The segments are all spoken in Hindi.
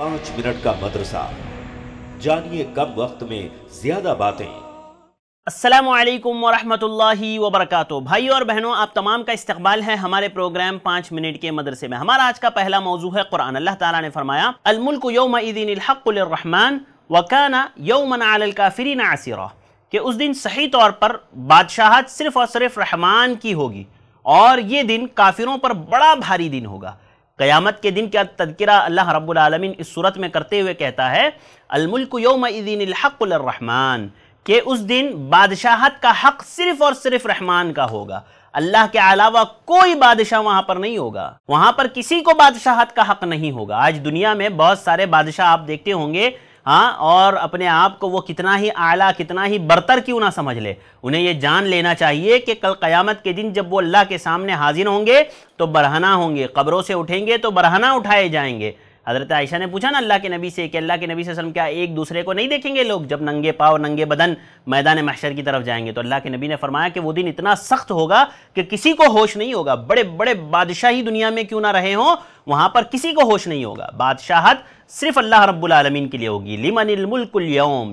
पांच मिनट का मदरसा जानिए कम वक्त में ज्यादा बातें असलकम वरहि वबरक भाई और बहनों आप तमाम का इस्तबाल है हमारे प्रोग्राम पाँच मिनट के मदरसे में हमारा आज का पहला मौजू है कुरान अल्लाह ताला ने फरमाया अलमुल्क योम ईदीनहमान वकाना यौमन अलकाफरीन आसिर कि उस दिन सही तौर पर बादशाहत सिर्फ़ और सिर्फ रहमान की होगी और ये दिन काफिरों पर बड़ा भारी दिन होगा क़यामत के दिन का तदकरा अल्लाह रबालमीन इस सूरत में करते हुए कहता है अलमुल्क योम रहमान के उस दिन बादशाहत का हक सिर्फ़ और सिर्फ रहमान का होगा अल्लाह के अलावा कोई बादशाह वहां पर नहीं होगा वहां पर किसी को बादशाहत का हक नहीं होगा आज दुनिया में बहुत सारे बादशाह आप देखते होंगे हाँ और अपने आप को वो कितना ही आला कितना ही बरतर क्यों ना समझ ले उन्हें ये जान लेना चाहिए कि कल क़यामत के दिन जब वो अल्लाह के सामने हाजिर होंगे तो बरहना होंगे कब्रों से उठेंगे तो बरहना उठाए जाएंगे हज़रत आयशा ने पूछा ना अल्लाह के नबी से कि अल्लाह के नबी वसल्लम क्या एक दूसरे को नहीं देखेंगे लोग जब नंगे पाव नंगे बदन मैदान महशर की तरफ जाएंगे तो अल्लाह के नबी ने फरमाया कि वो दिन इतना सख्त होगा कि किसी को होश नहीं होगा बड़े बड़े बादशाह ही दुनिया में क्यों ना रहे हों वहाँ पर किसी को होश नहीं होगा बादशाहत सिर्फ अल्लाह रब्बुलमीन के लिए होगी लिमनमुल्कुलयम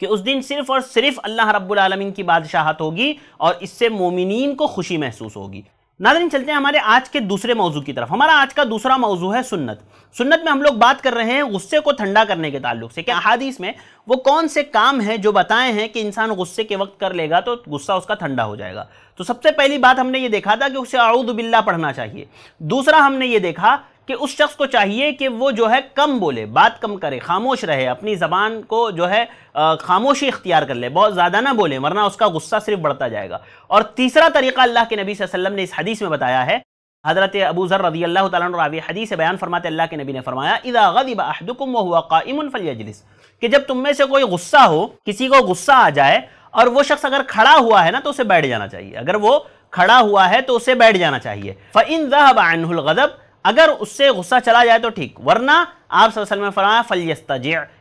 कि उस दिन सिर्फ और सिर्फ अल्लाह रब्बुलमीन की बादशाहत होगी और इससे मोमिन को खुशी महसूस होगी नादरीन चलते हैं हमारे आज के दूसरे मौजू की तरफ हमारा आज का दूसरा मौजू है सुन्नत सुन्नत में हम लोग बात कर रहे हैं गुस्से को ठंडा करने के ताल्लुक से क्या हादीस में वो कौन से काम हैं जो बताए हैं कि इंसान गुस्से के वक्त कर लेगा तो गुस्सा उसका ठंडा हो जाएगा तो सबसे पहली बात हमने ये देखा था कि उसे आउदबिल्ला पढ़ना चाहिए दूसरा हमने ये देखा कि उस शख्स को चाहिए कि वो जो है कम बोले बात कम करे खामोश रहे अपनी ज़बान को जो है खामोशी इख्तियार कर ले बहुत ज़्यादा ना बोले वरना उसका गुस्सा सिर्फ बढ़ता जाएगा और तीसरा तरीका अल्लाह के नबी वसल्लम ने इस हदीस में बताया है हज़रत अबू ज़र रदी अल्लाह तवी हदीस से बयान फरमाते अल्लाह के नबी ने फरमाया अहदुकुम कि जब तुम में से कोई गुस्सा हो किसी को गुस्सा आ जाए और वो शख्स अगर खड़ा हुआ है ना तो उसे बैठ जाना चाहिए अगर वो खड़ा हुआ है तो उसे बैठ जाना चाहिए फ़ इन ज़हब आनहुल गज़ब अगर उससे गुस्सा चला जाए तो ठीक वरना आप सल में फरमाया फलियस्ता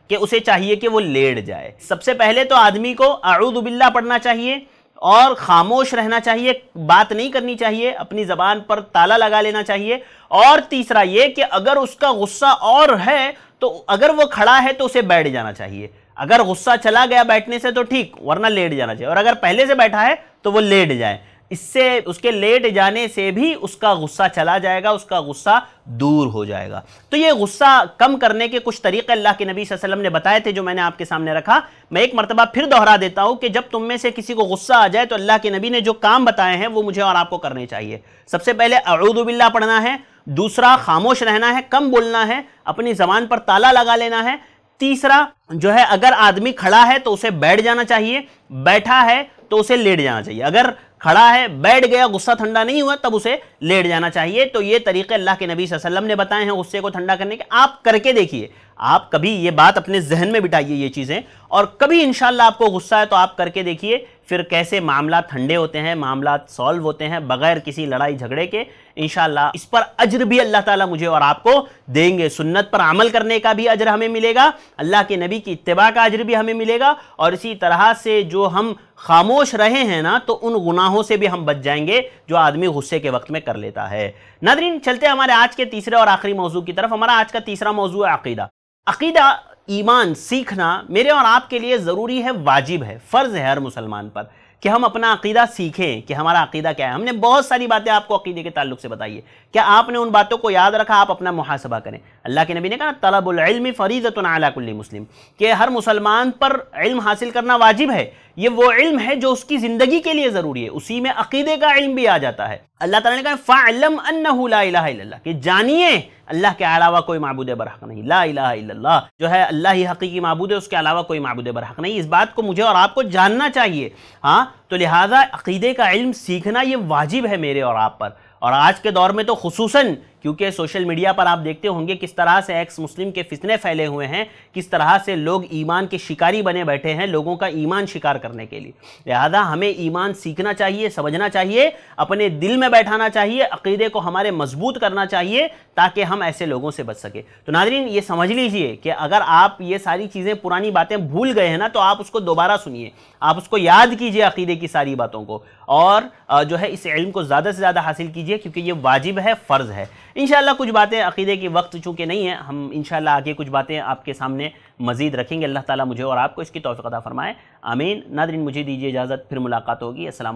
कि उसे चाहिए कि वो लेट जाए सबसे पहले तो आदमी को आउदबिल्ला पढ़ना चाहिए और खामोश रहना चाहिए बात नहीं करनी चाहिए अपनी ज़बान पर ताला लगा लेना चाहिए और तीसरा ये कि अगर उसका गुस्सा और है तो अगर वो खड़ा है तो उसे बैठ जाना चाहिए अगर गुस्सा चला गया बैठने से तो ठीक वरना लेट जाना चाहिए और अगर पहले से बैठा है तो वो लेट जाए इससे उसके लेट जाने से भी उसका गुस्सा चला जाएगा उसका गुस्सा दूर हो जाएगा तो ये गुस्सा कम करने के कुछ तरीके अल्लाह के नबी वसल्लम ने बताए थे जो मैंने आपके सामने रखा मैं एक मरतबा फिर दोहरा देता हूं कि जब तुम में से किसी को गुस्सा आ जाए तो अल्लाह के नबी ने जो काम बताए हैं वो मुझे और आपको करने चाहिए सबसे पहले अरूदबिल्ला पढ़ना है दूसरा खामोश रहना है कम बोलना है अपनी जबान पर ताला लगा लेना है तीसरा जो है अगर आदमी खड़ा है तो उसे बैठ जाना चाहिए बैठा है तो उसे लेट जाना चाहिए अगर खड़ा है बैठ गया गुस्सा ठंडा नहीं हुआ तब उसे लेट जाना चाहिए तो ये तरीके अल्लाह के नबी वसल्लम ने बताए हैं गुस्से को ठंडा करने के आप करके देखिए आप कभी ये बात अपने जहन में बिठाइए ये चीज़ें और कभी इनशाला आपको गुस्सा है तो आप करके देखिए फिर कैसे मामला ठंडे होते हैं मामला सॉल्व होते हैं बगैर किसी लड़ाई झगड़े के इनशाला इस पर अज्र भी अल्लाह ताला मुझे और आपको देंगे सुन्नत पर अमल करने का भी अजर हमें मिलेगा अल्लाह के नबी की इतबा का अजर भी हमें मिलेगा और इसी तरह से जो हम खामोश रहे हैं ना तो उन गुनाहों से भी हम बच जाएंगे जो आदमी गुस्से के वक्त में कर लेता है नदरीन चलते हमारे आज के तीसरे और आखिरी मौजू की तरफ हमारा आज का तीसरा मौजू है अकीदा अकीदा ईमान सीखना मेरे और आपके लिए ज़रूरी है वाजिब है फ़र्ज़ है हर मुसलमान पर कि हम अपना अकीदा सीखें कि हमारा अकीदा क्या है हमने बहुत सारी बातें आपको अकीदे के ताल्लुक से बताई है क्या आपने उन बातों को याद रखा आप अपना मुहासबा करें अल्लाह के नबी ने कहा तलबुल्म फ़रीज़तुल्ली मुस्लिम कि हर मुसलमान पर इल्म हासिल करना वाजिब है ये वो इल्म है जो उसकी ज़िंदगी के लिए ज़रूरी है उसी में अकीदे का इल्म भी आ जाता है अल्लाह ताला ने कहा फ़ालम अन्ना कि जानिए अल्लाह के अलावा कोई मबूद बरहक नहीं ला जो है अल्लाह ही हकीकी मबूद है उसके अलावा कोई मबूद बरहक नहीं इस बात को मुझे और आपको जानना चाहिए हाँ तो लिहाजा अकीदे का इल्म सीखना ये वाजिब है मेरे और आप पर और आज के दौर में तो खसूस क्योंकि सोशल मीडिया पर आप देखते होंगे किस तरह से एक्स मुस्लिम के फितने फैले हुए हैं किस तरह से लोग ईमान के शिकारी बने बैठे हैं लोगों का ईमान शिकार करने के लिए लिहाजा हमें ईमान सीखना चाहिए समझना चाहिए अपने दिल में बैठाना चाहिए अकीदे को हमारे मजबूत करना चाहिए ताकि हम ऐसे लोगों से बच सके तो नादरीन ये समझ लीजिए कि अगर आप ये सारी चीज़ें पुरानी बातें भूल गए हैं ना तो आप उसको दोबारा सुनिए आप उसको याद कीजिए अकीदे की सारी बातों को और जो है इस इल्म को ज़्यादा से ज़्यादा हासिल कीजिए क्योंकि ये वाजिब है फ़र्ज़ है इन कुछ बातें अकीदे के वक्त चूँकि नहीं है हम इन आगे कुछ बातें आपके सामने मजीद रखेंगे अल्लाह ताला मुझे और आपको इसकी तोफ़ता फ़रमाएँ आमीन नादरीन मुझे दीजिए इजाज़त फिर मुलाकात होगी असल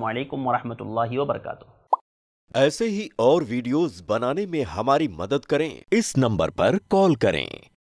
वरहल वरक ऐसे ही और वीडियोस बनाने में हमारी मदद करें इस नंबर पर कॉल करें